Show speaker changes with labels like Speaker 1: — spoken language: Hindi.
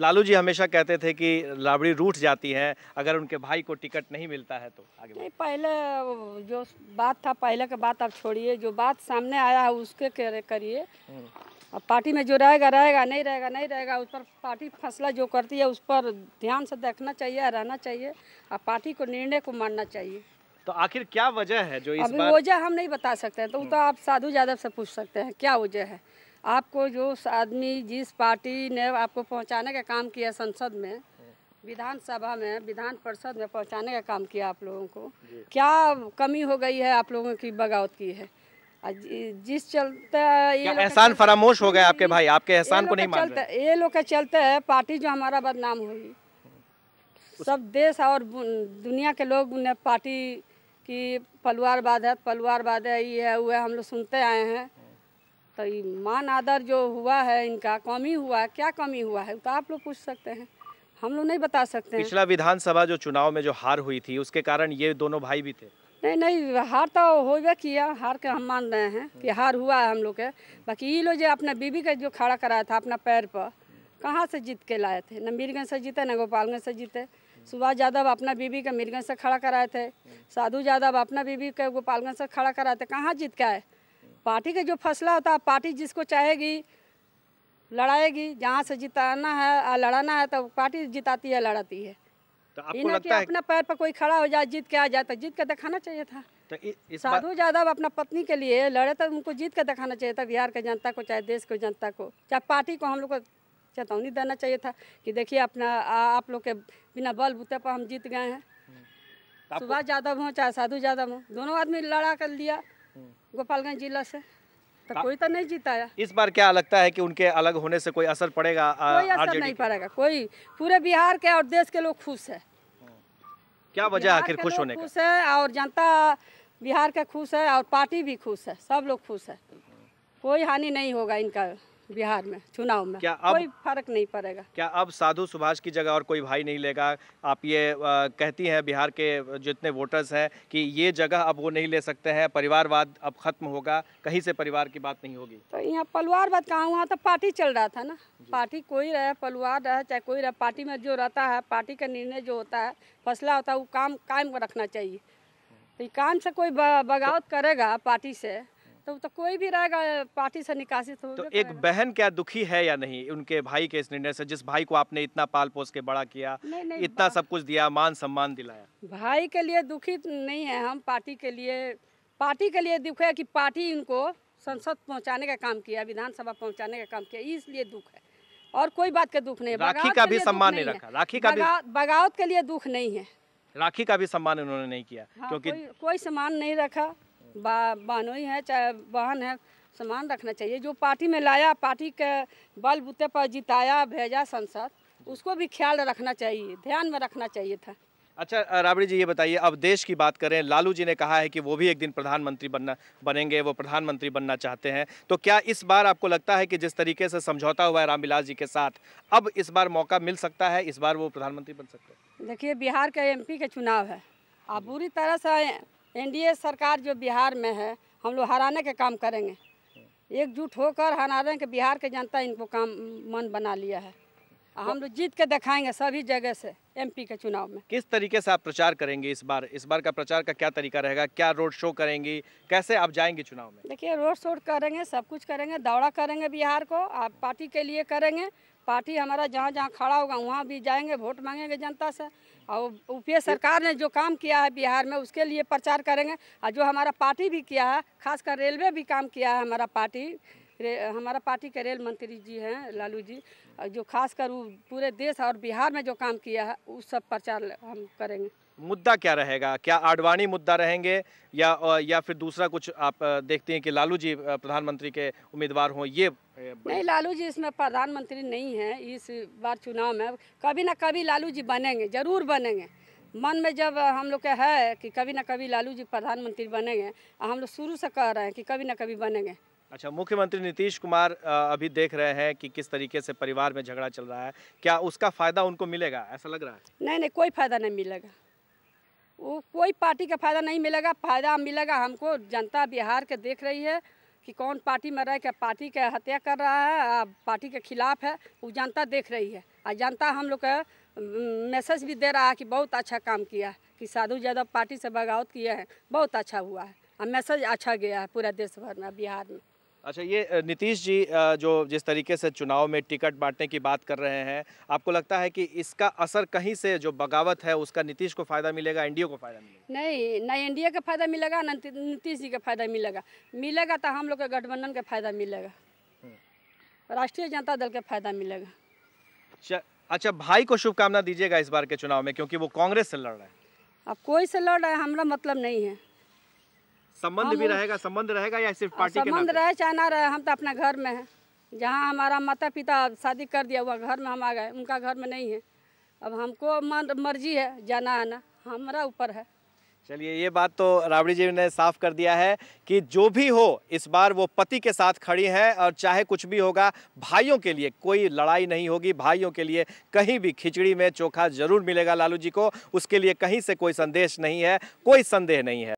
Speaker 1: लालू जी हमेशा कहते थे कि राबड़ी रूठ जाती है अगर उनके भाई को टिकट नहीं मिलता है तो आगे
Speaker 2: नहीं पहले जो बात था पहले का बात आप छोड़िए जो बात सामने आया है उसके करिए हम्म। अब पार्टी में जो रहेगा रहेगा नहीं रहेगा नहीं रहेगा उस पर पार्टी फैसला जो करती है उस पर ध्यान से देखना चाहिए रहना चाहिए और पार्टी को निर्णय को मानना चाहिए
Speaker 1: तो आखिर क्या वजह है जो इस अभी वजह
Speaker 2: हम नहीं बता सकते हैं तो, तो आप साधु यादव से पूछ सकते हैं क्या वजह है आपको जो आदमी जिस पार्टी ने आपको पहुंचाने का काम किया संसद में विधानसभा में विधान परिषद में पहुंचाने का काम किया आप लोगों को क्या कमी हो गई है आप लोगों की बगावत की है जिस चलते ये एहसान
Speaker 1: फरामोश हो गए आपके भाई आपके एहसान को नहीं चलते
Speaker 2: ये लोग के चलते है पार्टी जो हमारा बदनाम हुई सब देश और दुनिया के लोग ने पार्टी की पलवार है पलवार है ये है वो है हम लोग सुनते आए हैं तो ये मान आदर जो हुआ है इनका कमी हुआ है क्या कमी हुआ है तो आप लोग पूछ सकते हैं हम लोग नहीं बता सकते पिछला
Speaker 1: विधानसभा जो चुनाव में जो हार हुई थी उसके कारण ये दोनों भाई भी थे
Speaker 2: नहीं नहीं हार तो गया किया हार के हम मान रहे हैं कि हार हुआ है हम लोग के बाकी ये लोग जो अपना बीबी का जो खड़ा कराया था अपना पैर पर कहाँ से जीत के लाए थे न मीरगंज से जीते न गोपालगंज से जीते सुभाष यादव अपना बीबी का मीरगंज से खड़ा कराए थे साधु यादव अपना बीबी का गोपालगंज से खड़ा कराए थे कहाँ जीत के आए पार्टी का जो फैसला होता है पार्टी जिसको चाहेगी लड़ाएगी जहाँ से जिताना है लड़ाना है तो पार्टी जिताती है लड़ाती है
Speaker 1: तो आपको लगता है अपना
Speaker 2: पैर पर कोई खड़ा हो जाए जीत के आ जाए तो जीत के दिखाना चाहिए था
Speaker 1: तो साधु
Speaker 2: यादव अपना पत्नी के लिए लड़े तो उनको जीत के दिखाना चाहिए था बिहार के जनता को चाहे देश को जनता को चाहे पार्टी को हम लोग को चेतावनी देना चाहिए था कि देखिए अपना आप लोग के बिना बल बूते पर हम जीत गए हैं हम्म। तो सुभाष यादव हों चाहे साधु यादव हों दोनों आदमी लड़ा कर लिया गोपालगंज जिला से तो हाँ। कोई तो नहीं जीताया
Speaker 1: इस बार क्या लगता है कि उनके अलग होने से कोई असर पड़ेगा कोई असर नहीं
Speaker 2: पड़ेगा कोई पूरे बिहार के और देश के लोग खुश है
Speaker 1: क्या वजह आखिर खुश होने खुश
Speaker 2: है और जनता बिहार का खुश है और पार्टी भी खुश है सब लोग खुश है कोई हानि नहीं होगा इनका बिहार में चुनाव में क्या अब, कोई फर्क नहीं पड़ेगा
Speaker 1: क्या अब साधु सुभाष की जगह और कोई भाई नहीं लेगा आप ये आ, कहती हैं बिहार के जितने वोटर्स हैं कि ये जगह अब वो नहीं ले सकते हैं परिवारवाद अब खत्म होगा कहीं से परिवार की बात नहीं होगी तो
Speaker 2: यहाँ परिवारवाद कहाँ हुआ तो पार्टी चल रहा था ना पार्टी कोई रहे पलवार रहे चाहे कोई रहे पार्टी में जो रहता है पार्टी का निर्णय जो होता है फैसला होता है वो काम कायम रखना चाहिए तो काम से कोई बगावत करेगा पार्टी से तो, तो कोई भी रहेगा पार्टी से निकासी तो, तो एक
Speaker 1: बहन क्या दुखी है या नहीं उनके भाई के इस निर्णय से जिस भाई को आपने इतना पाल पोस के बड़ा किया नहीं, नहीं, इतना सब कुछ दिया मान सम्मान दिलाया
Speaker 2: भाई के लिए दुखी तो नहीं है हम पार्टी के लिए पार्टी के लिए दुख है कि पार्टी इनको संसद पहुंचाने का काम किया विधानसभा पहुंचाने का काम किया इसलिए दुख है और कोई बात का दुख नहीं राखी का भी सम्मान नहीं रखा राखी का बगावत के लिए दुख नहीं है
Speaker 1: राखी का भी सम्मान उन्होंने नहीं किया हाँ, क्योंकि
Speaker 2: कोई सम्मान नहीं रखा बा, बानोई है चाहे बहन है सामान रखना चाहिए जो पार्टी में लाया पार्टी के बल बूते पर जिताया भेजा संसद उसको भी ख्याल रखना चाहिए ध्यान में रखना चाहिए था
Speaker 1: अच्छा राबड़ी जी ये बताइए अब देश की बात करें लालू जी ने कहा है कि वो भी एक दिन प्रधानमंत्री बनना बनेंगे वो प्रधानमंत्री बनना चाहते हैं तो क्या इस बार आपको लगता है कि जिस तरीके से समझौता हुआ है रामविलास जी के साथ अब इस बार मौका मिल सकता है इस बार वो प्रधानमंत्री बन सकते
Speaker 2: हैं देखिए बिहार के एमपी के चुनाव है आप बुरी तरह से एनडीए सरकार जो बिहार में है हम लोग हराने के काम करेंगे एकजुट होकर हराने के बिहार के जनता इनको काम मन बना लिया है हम लोग जीत के दिखाएंगे सभी जगह से एमपी के चुनाव में
Speaker 1: किस तरीके से आप प्रचार करेंगे इस बार इस बार का प्रचार का क्या तरीका रहेगा क्या रोड शो करेंगी कैसे आप जाएंगे चुनाव में
Speaker 2: देखिए रोड शो करेंगे सब कुछ करेंगे दौड़ा करेंगे बिहार को आप पार्टी के लिए करेंगे पार्टी हमारा जहाँ जहाँ खड़ा होगा वहाँ भी जाएंगे वोट मांगेंगे जनता से और यूपीए सरकार ने जो काम किया है बिहार में उसके लिए प्रचार करेंगे और जो हमारा पार्टी भी किया है खासकर रेलवे भी काम किया है हमारा पार्टी हमारा पार्टी के रेल मंत्री जी हैं लालू जी जो खासकर पूरे देश और बिहार में जो काम किया है उस सब प्रचार हम करेंगे
Speaker 1: मुद्दा क्या रहेगा क्या आडवाणी मुद्दा रहेंगे या या फिर दूसरा कुछ आप देखते हैं कि लालू जी प्रधानमंत्री के उम्मीदवार हों ये नहीं
Speaker 2: लालू जी इसमें प्रधानमंत्री नहीं है इस बार चुनाव में कभी ना कभी लालू जी बनेंगे जरूर बनेंगे मन में जब हम लोग के है कि कभी ना कभी लालू जी प्रधानमंत्री बनेंगे हम लोग शुरू से कह रहे हैं कि कभी ना कभी बनेंगे
Speaker 1: अच्छा मुख्यमंत्री नीतीश कुमार अभी देख रहे हैं कि किस तरीके से परिवार में झगड़ा चल रहा है क्या उसका फायदा उनको मिलेगा ऐसा लग रहा है
Speaker 2: नहीं नहीं कोई फायदा नहीं मिलेगा वो कोई पार्टी का फ़ायदा नहीं मिलेगा फ़ायदा मिलेगा हमको जनता बिहार के देख रही है कि कौन पार्टी में रह के पार्टी के हत्या कर रहा है पार्टी के खिलाफ है वो जनता देख रही है और जनता हम लोग का मैसेज भी दे रहा है कि बहुत अच्छा काम किया है कि साधु यादव पार्टी से बगावत किए हैं बहुत अच्छा हुआ है और मैसेज अच्छा गया है पूरा देश भर में बिहार में
Speaker 1: अच्छा ये नीतीश जी जो जिस तरीके से चुनाव में टिकट बांटने की बात कर रहे हैं आपको लगता है कि इसका असर कहीं से जो बगावत है उसका नीतीश को फायदा मिलेगा एनडीए को फायदा मिलेगा
Speaker 2: नहीं ना एनडीए का फायदा मिलेगा ना नीतीश जी का फायदा मिलेगा मिलेगा तो हम लोग के गठबंधन का फायदा मिलेगा
Speaker 1: हम्म।
Speaker 2: राष्ट्रीय जनता दल का फायदा मिलेगा
Speaker 1: अच्छा, अच्छा भाई को शुभकामना दीजिएगा इस बार के चुनाव में क्योंकि वो कांग्रेस से लड़ रहे हैं
Speaker 2: अब कोई से लड़ रहा है हमारा मतलब नहीं है
Speaker 1: संबंध भी रहेगा संबंध रहेगा या सिर्फ हाँ, पार्टी संबंध
Speaker 2: रहे चाहे ना रहे हम तो अपना घर में है जहाँ हमारा माता पिता शादी कर दिया हुआ घर में हम आ गए उनका घर में नहीं है अब हमको मर्जी है जाना आना हमारा ऊपर है
Speaker 1: चलिए ये बात तो राबड़ी जी ने साफ कर दिया है कि जो भी हो इस बार वो पति के साथ खड़ी हैं और चाहे कुछ भी होगा भाइयों के लिए कोई लड़ाई नहीं होगी भाइयों के लिए कहीं भी खिचड़ी में चोखा जरूर मिलेगा लालू जी को उसके लिए कहीं से कोई संदेश नहीं है कोई संदेह नहीं है